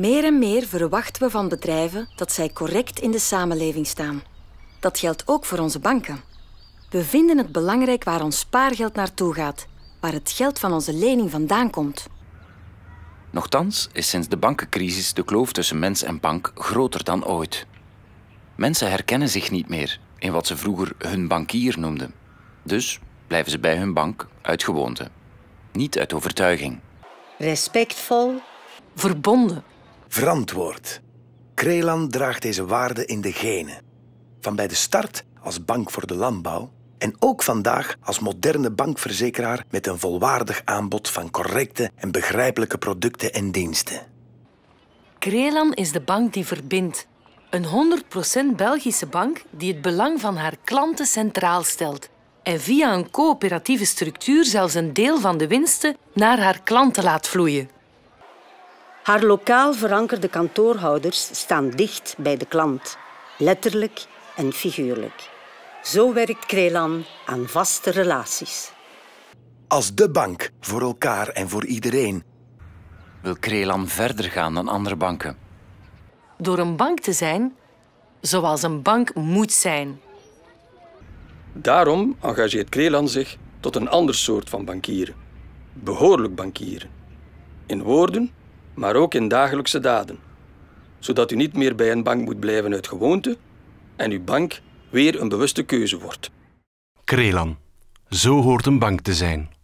Meer en meer verwachten we van bedrijven dat zij correct in de samenleving staan. Dat geldt ook voor onze banken. We vinden het belangrijk waar ons spaargeld naartoe gaat, waar het geld van onze lening vandaan komt. Nochtans is sinds de bankencrisis de kloof tussen mens en bank groter dan ooit. Mensen herkennen zich niet meer in wat ze vroeger hun bankier noemden. Dus blijven ze bij hun bank uit gewoonte, niet uit overtuiging. Respectvol, verbonden verantwoord. Krelan draagt deze waarden in de genen. Van bij de start als bank voor de landbouw en ook vandaag als moderne bankverzekeraar met een volwaardig aanbod van correcte en begrijpelijke producten en diensten. Krelan is de bank die verbindt. Een 100% Belgische bank die het belang van haar klanten centraal stelt en via een coöperatieve structuur zelfs een deel van de winsten naar haar klanten laat vloeien. Haar lokaal verankerde kantoorhouders staan dicht bij de klant, letterlijk en figuurlijk. Zo werkt Krelan aan vaste relaties. Als de bank voor elkaar en voor iedereen. Wil Krelan verder gaan dan andere banken? Door een bank te zijn zoals een bank moet zijn. Daarom engageert Krelan zich tot een ander soort van bankieren. Behoorlijk bankieren. In woorden maar ook in dagelijkse daden, zodat u niet meer bij een bank moet blijven uit gewoonte en uw bank weer een bewuste keuze wordt. Krelan. Zo hoort een bank te zijn.